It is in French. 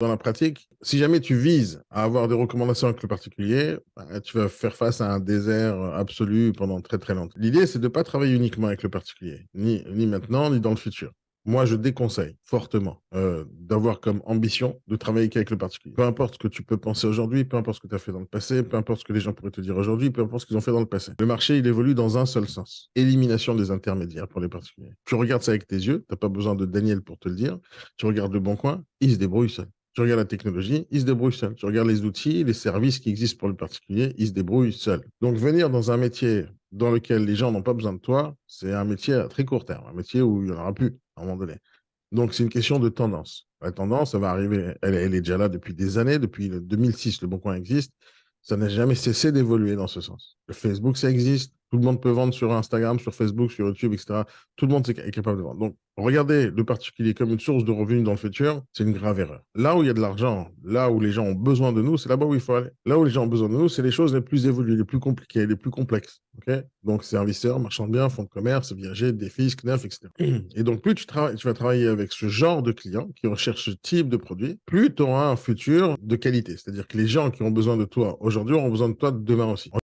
dans la pratique, si jamais tu vises à avoir des recommandations avec le particulier, bah, tu vas faire face à un désert euh, absolu pendant très très longtemps. L'idée, c'est de ne pas travailler uniquement avec le particulier, ni, ni maintenant, ni dans le futur. Moi, je déconseille fortement euh, d'avoir comme ambition de travailler qu'avec le particulier. Peu importe ce que tu peux penser aujourd'hui, peu importe ce que tu as fait dans le passé, peu importe ce que les gens pourraient te dire aujourd'hui, peu importe ce qu'ils ont fait dans le passé. Le marché, il évolue dans un seul sens. Élimination des intermédiaires pour les particuliers. Tu regardes ça avec tes yeux, tu n'as pas besoin de Daniel pour te le dire. Tu regardes le bon coin, il se débrouille seul tu regardes la technologie, il se débrouille seul. Tu regardes les outils, les services qui existent pour le particulier, il se débrouille seul. Donc venir dans un métier dans lequel les gens n'ont pas besoin de toi, c'est un métier à très court terme, un métier où il n'y en aura plus à un moment donné. Donc c'est une question de tendance. La tendance, ça va arriver, elle, elle est déjà là depuis des années, depuis 2006, le Bon Coin existe. Ça n'a jamais cessé d'évoluer dans ce sens. Le Facebook, ça existe. Tout le monde peut vendre sur Instagram, sur Facebook, sur YouTube, etc. Tout le monde est capable de vendre. Donc, regarder le particulier comme une source de revenus dans le futur, c'est une grave erreur. Là où il y a de l'argent, là où les gens ont besoin de nous, c'est là-bas où il faut aller. Là où les gens ont besoin de nous, c'est les choses les plus évoluées, les plus compliquées, les plus complexes. Okay donc, servisseurs, marchands de biens, fonds de commerce, viager, défis, CNEF, etc. Et donc, plus tu, tu vas travailler avec ce genre de clients qui recherchent ce type de produit, plus tu auras un futur de qualité. C'est-à-dire que les gens qui ont besoin de toi aujourd'hui auront besoin de toi demain aussi.